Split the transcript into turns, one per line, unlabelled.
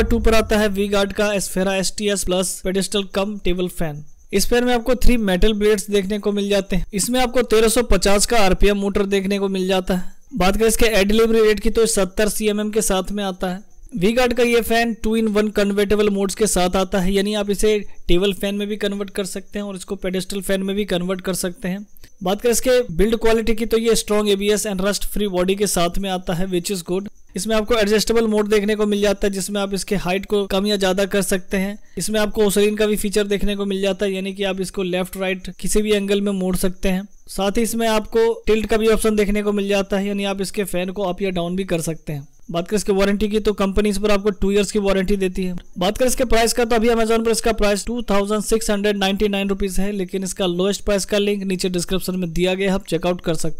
number two पर आता है वी गार्ड का Esfera S T S plus pedestal cum table fan इस पेयर में आपको थ्री मेटल ब्लेड्स देखने को मिल जाते हैं इसमें आपको 1350 का आरपीएम मोटर देखने को मिल जाता है बात करें इसके एयर डिलीवरी रेट की तो 70 सीएमएम के साथ में आता है वी गार्ड का ये fan two in one convertible modes के साथ आता है यानी आप इसे टेबल फैन में भी कन्वर्ट कर सकते हैं और इसको पेडेस्टल फैन में भी कन्वर्ट कर सकते हैं बात करें इसके बिल्ड क्वालिटी की तो ये strong ABS and rust free body के साथ में आता है विच इज गुड इसमें आपको एडजस्टेबल मोड देखने को मिल जाता है जिसमें आप इसके हाइट को कम या ज्यादा कर सकते हैं इसमें आपको ओसरीन का भी फीचर देखने को मिल जाता है यानी कि आप इसको लेफ्ट राइट किसी भी एंगल में मोड़ सकते हैं साथ ही इसमें आपको टिल्ट का भी ऑप्शन देखने को मिल जाता है यानी आप इसके फैन को अप या डाउन भी कर सकते हैं बात करें इसके वारंटी की तो कंपनी इस पर आपको टू ईयर्स की वारंटी देती है बात करें इसके प्राइस का तो अभी अमेजोन पर इसका price two thousand six hundred ninety nine rupees है लेकिन इसका लोएस्ट प्राइस का लिंक नीचे डिस्क्रिप्शन में दिया गया आप चेकआउट कर सकते